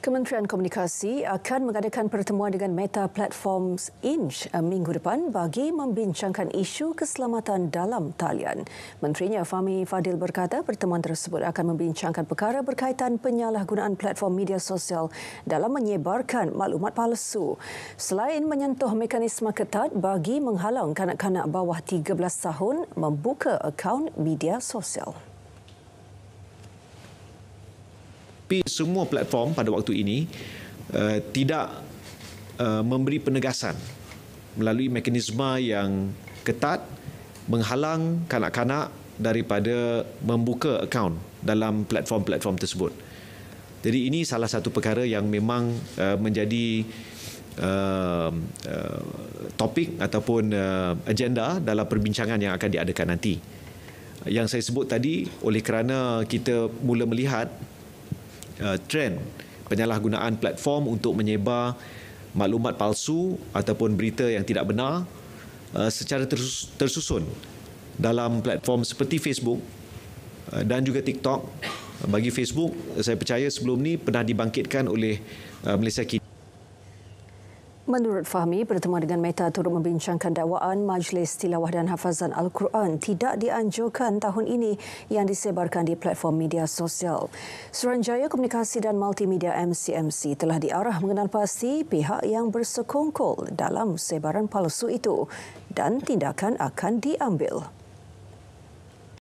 Kementerian Komunikasi akan mengadakan pertemuan dengan Meta Platforms Inch eh, minggu depan bagi membincangkan isu keselamatan dalam talian. Menterinya Fahmi Fadil berkata pertemuan tersebut akan membincangkan perkara berkaitan penyalahgunaan platform media sosial dalam menyebarkan maklumat palsu. Selain menyentuh mekanisme ketat bagi menghalang kanak-kanak bawah 13 tahun membuka akaun media sosial. Tapi semua platform pada waktu ini uh, tidak uh, memberi penegasan melalui mekanisme yang ketat menghalang kanak-kanak daripada membuka akaun dalam platform-platform tersebut. Jadi ini salah satu perkara yang memang uh, menjadi uh, uh, topik ataupun uh, agenda dalam perbincangan yang akan diadakan nanti. Yang saya sebut tadi oleh kerana kita mula melihat uh, trend penyalahgunaan platform untuk menyebar maklumat palsu ataupun berita yang tidak benar uh, secara tersusun dalam platform seperti Facebook uh, dan juga TikTok bagi Facebook saya percaya sebelum ni pernah dibangkitkan oleh uh, Malaysia Kini Menurut Fahmi, pertemuan dengan Meta turut membincangkan dakwaan Majlis Tilawah dan Hafazan Al-Quran tidak dianjurkan tahun ini yang disebarkan di platform media sosial. Seranjaya Komunikasi dan Multimedia MCMC telah diarah mengenal pasti pihak yang bersekongkol dalam sebaran palsu itu dan tindakan akan diambil.